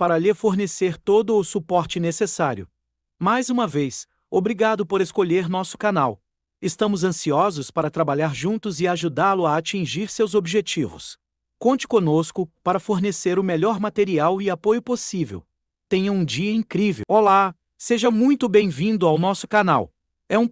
para lhe fornecer todo o suporte necessário. Mais uma vez, obrigado por escolher nosso canal. Estamos ansiosos para trabalhar juntos e ajudá-lo a atingir seus objetivos. Conte conosco para fornecer o melhor material e apoio possível. Tenha um dia incrível. Olá, seja muito bem-vindo ao nosso canal. É um